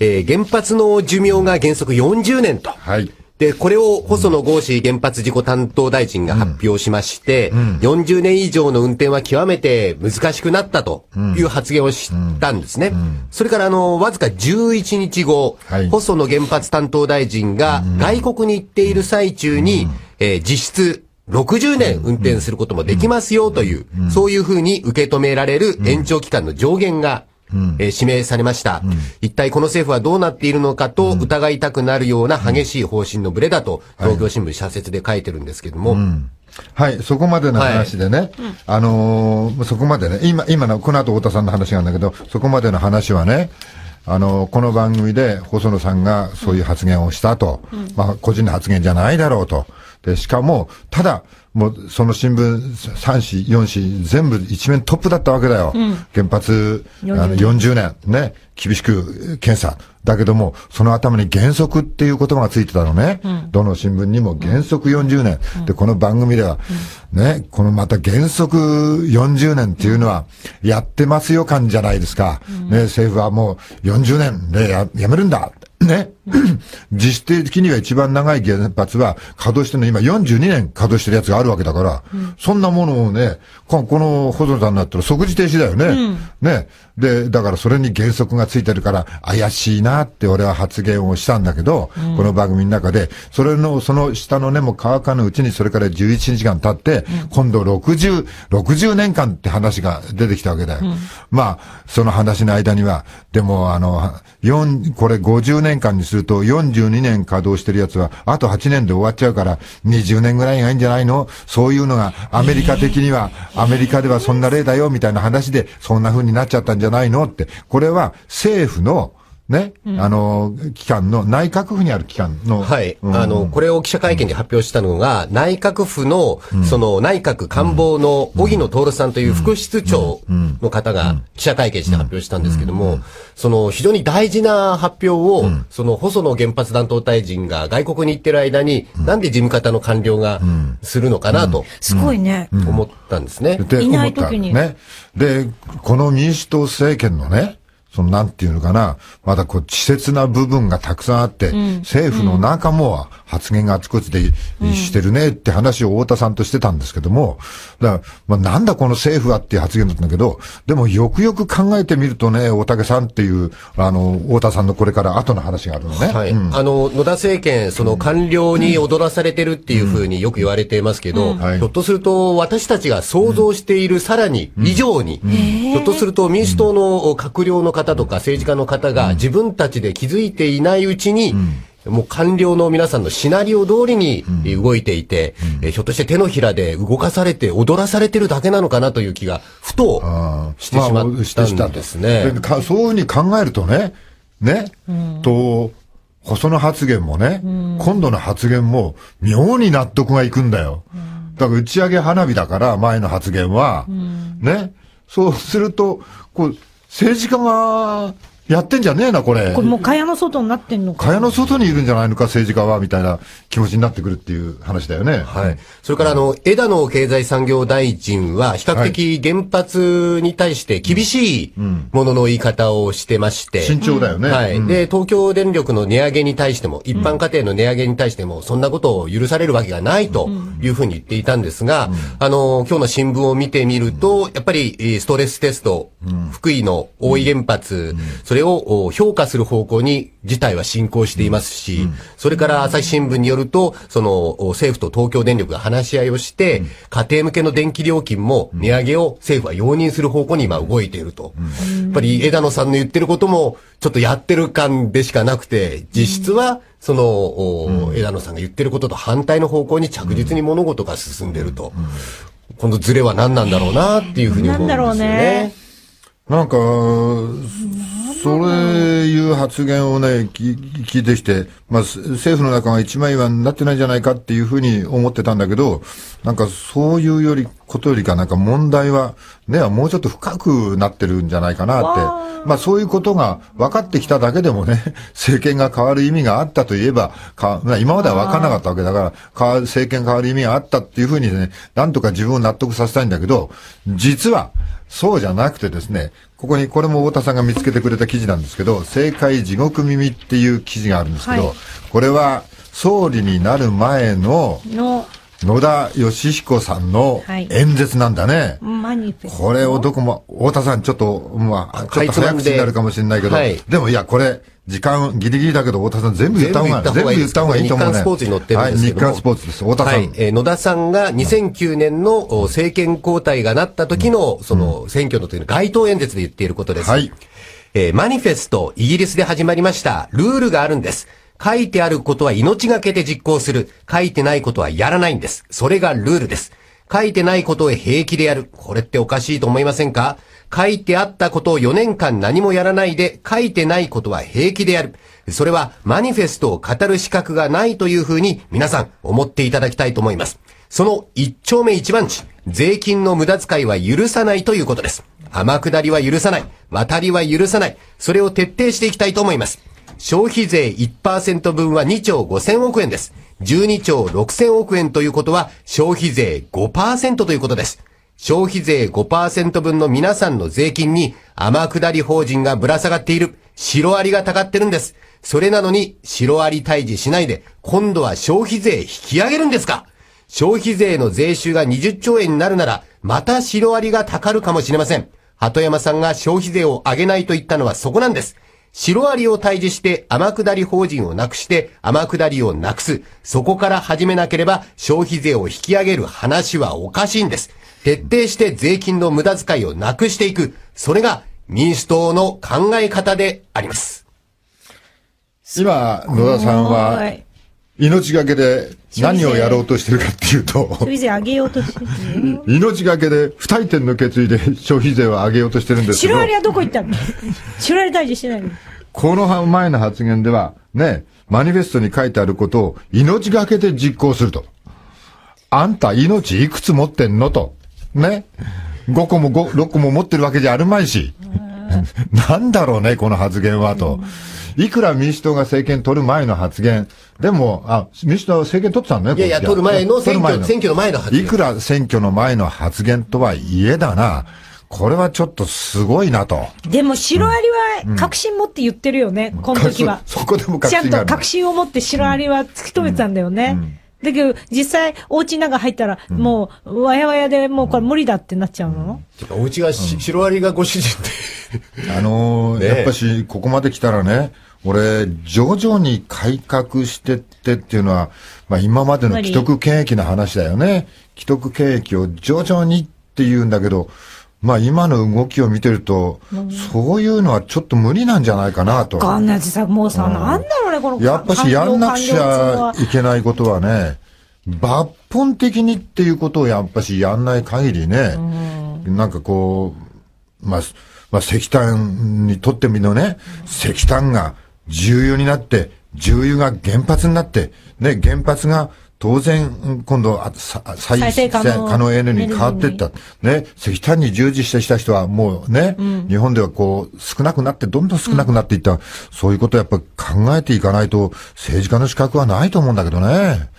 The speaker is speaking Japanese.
えー、原発の寿命が原則40年と。はい。で、これを細野豪志原発事故担当大臣が発表しまして、うん、40年以上の運転は極めて難しくなったという発言をしたんですね。うんうん、それからあの、わずか11日後、はい、細野原発担当大臣が外国に行っている最中に、えー、実質60年運転することもできますよという、そういうふうに受け止められる延長期間の上限がえー、指名されました、うん、一体この政府はどうなっているのかと疑いたくなるような激しい方針のブレだと、東京新聞社説で書いてるんですけども。はいはい、そこまでの話でね、はい、あのー、そこまでね、今、今の、この後太田さんの話なんだけど、そこまでの話はね、あのー、この番組で細野さんがそういう発言をしたと、うん、まあ、個人の発言じゃないだろうと。で、しかも、ただ、もう、その新聞3紙、4紙、全部一面トップだったわけだよ。うん、原発、あの、40年、ね、厳しく検査。だけども、その頭に原則っていう言葉がついてたのね。うん、どの新聞にも原則40年。うん、で、この番組では、ね、このまた原則40年っていうのは、やってますよ感じゃないですか。ね、政府はもう40年でややめるんだ。ね、実質的には一番長い原発は稼働してるの、今42年稼働してるやつがあるわけだから、うん、そんなものをね、この細野さんになったら即時停止だよね。うん、ね、で、だからそれに原則がついてるから、怪しいなって俺は発言をしたんだけど、うん、この番組の中で、それの、その下の根も乾かぬうちに、それから11日間経って、うん、今度60、60年間って話が出てきたわけだよ。うん、まあ、その話の間には、でも、あの、4、これ50年間にすると、42年稼働してるやつは、あと8年で終わっちゃうから、20年ぐらいがいいんじゃないのそういうのが、アメリカ的には、アメリカではそんな例だよ、みたいな話で、そんな風になっちゃったんじゃないのって、これは政府のね、うん、あの、機関の、内閣府にある機関の。はい。うん、あの、これを記者会見で発表したのが、うん、内閣府の、その、内閣官房の、荻野徹さんという副室長の方が、記者会見して発表したんですけども、その、非常に大事な発表を、その、細野原発担当大臣が外国に行ってる間に、なんで事務方の官僚が、するのかなと。すごいね。思ったんですね。いない時に。ね。で、この民主党政権のね、そのなんていうのかな、まだこう、稚拙な部分がたくさんあって、うん、政府の中もは、発言があちこちでしてるねって話を太田さんとしてたんですけども、だまあ、なんだこの政府はっていう発言だったんだけど、でもよくよく考えてみるとね、大竹さんっていう、あの、太田さんのこれから後の話があるのね。はい。うん、あの、野田政権、その官僚に踊らされてるっていうふうによく言われていますけど、ひょっとすると私たちが想像しているさらに以上に、ひょっとすると民主党の閣僚の方とか政治家の方が自分たちで気づいていないうちに、もう官僚の皆さんのシナリオ通りに動いていて、うん、えひょっとして手のひらで動かされて、踊らされてるだけなのかなという気が、ふとしてしまったんですね。まあ、そういうふうに考えるとね、ね、うん、と、細野発言もね、うん、今度の発言も、妙に納得がいくんだよ。だから打ち上げ花火だから、前の発言は、ね、そうすると、こう、政治家がやってんじゃねえな、これ。これもう蚊帳の外になってんのか。蚊帳の外にいるんじゃないのか、政治家は、みたいな気持ちになってくるっていう話だよね。はい。それから、あの、枝野経済産業大臣は、比較的原発に対して厳しいものの言い方をしてまして。慎重だよね。はい。で、東京電力の値上げに対しても、一般家庭の値上げに対しても、そんなことを許されるわけがないというふうに言っていたんですが、あの、今日の新聞を見てみると、やっぱり、ストレステスト、福井の大井原発、それれを評価する方向に事態は進行していますし、それから朝日新聞によると、その政府と東京電力が話し合いをして、家庭向けの電気料金も値上げを政府は容認する方向に今動いていると。やっぱり枝野さんの言ってることも、ちょっとやってる感でしかなくて、実質は、その、枝野さんが言ってることと反対の方向に着実に物事が進んでると。このズレは何なんだろうなっていうふうに思うんですよね。なんだろうね。なんか、それいう発言をね、聞いてきて、まあ、政府の中が一枚岩になってないんじゃないかっていうふうに思ってたんだけど、なんかそういうよりことよりかなんか問題は、ね、もうちょっと深くなってるんじゃないかなって。まあそういうことが分かってきただけでもね、政権が変わる意味があったといえば、か今までは分かんなかったわけだから、政権変わる意味があったっていうふうにね、なんとか自分を納得させたいんだけど、実は、そうじゃなくてですね、ここに、これも太田さんが見つけてくれた記事なんですけど、政界地獄耳っていう記事があるんですけど、はい、これは総理になる前の、の野田義彦さんの演説なんだね、はい、これをどこも、太田さん、ちょっと、まあ、ちょっと早口になるかもしれないけど、はい、でもいや、これ、時間ギリギリだけど、太田さん、全部言った方が全部言った方がいいと思うね。日刊スポーツに載ってるんですけど、はい、日刊スポーツです。太田さん。はい、え野田さんが2009年の政権交代がなった時の、その、選挙の時の街頭演説で言っていることです。はい。えー、マニフェスト、イギリスで始まりました。ルールがあるんです。書いてあることは命がけで実行する。書いてないことはやらないんです。それがルールです。書いてないことを平気でやる。これっておかしいと思いませんか書いてあったことを4年間何もやらないで、書いてないことは平気でやる。それはマニフェストを語る資格がないというふうに皆さん思っていただきたいと思います。その一丁目一番地、税金の無駄遣いは許さないということです。天下りは許さない。渡りは許さない。それを徹底していきたいと思います。消費税1%分は2兆5000億円です。12兆6000億円ということは消費税5%ということです。消費税5%分の皆さんの税金に天下り法人がぶら下がっている、シロアリがたかってるんです。それなのに、シロアリ退治しないで、今度は消費税引き上げるんですか消費税の税収が20兆円になるなら、またシロアリがたかるかもしれません。鳩山さんが消費税を上げないと言ったのはそこなんです。シロアリを退治して天下り法人をなくして天下りをなくす。そこから始めなければ消費税を引き上げる話はおかしいんです。徹底して税金の無駄遣いをなくしていく。それが民主党の考え方であります。今、野田さんは、命がけで何をやろうとしてるかっていうと、消費税上げようとしてる。命がけで、不退転の決意で消費税を上げようとしてるんですけど。シロアリはどこ行ったのシロアリ退治してないのこの前の発言では、ね、マニフェストに書いてあることを命がけで実行すると。あんた命いくつ持ってんのと。ね。5個も5、6個も持ってるわけじゃあるまいし。なんだろうね、この発言はと。うんいくら民主党が政権取る前の発言、でも、あ、民主党は政権取ってたんだね、いやいや、取る前の選挙の、選挙の前の発言。いくら選挙の前の発言とはいえだな、これはちょっとすごいなと。でも、シロアリは確信持って言ってるよね、うん、この時は。そこでも確信ちゃんと確信を持ってシロアリは突き止めてたんだよね。うんうんだけど、実際、お家の中入ったら、もう、わやわやで、もうこれ無理だってなっちゃうの、うん、お家がうシロアリがご主人って。あのー、やっぱし、ここまで来たらね、俺、徐々に改革してってっていうのは、まあ今までの既得権益の話だよね。既得権益を徐々にって言うんだけど、まあ今の動きを見てると、そういうのはちょっと無理なんじゃないかなと。わかんない際もうさ、なんだろうね、このやっぱしやんなくちゃいけないことはね、抜本的にっていうことをやっぱしやんない限りね、なんかこう、まあ、まあ石炭にとってみのね、石炭が、重油になって、重油が原発になって、ね、原発が当然、今度は再生可能エネルギーに変わっていった。ね、石炭に従事してした人はもうね、うん、日本ではこう少なくなって、どんどん少なくなっていった。うん、そういうことをやっぱ考えていかないと政治家の資格はないと思うんだけどね。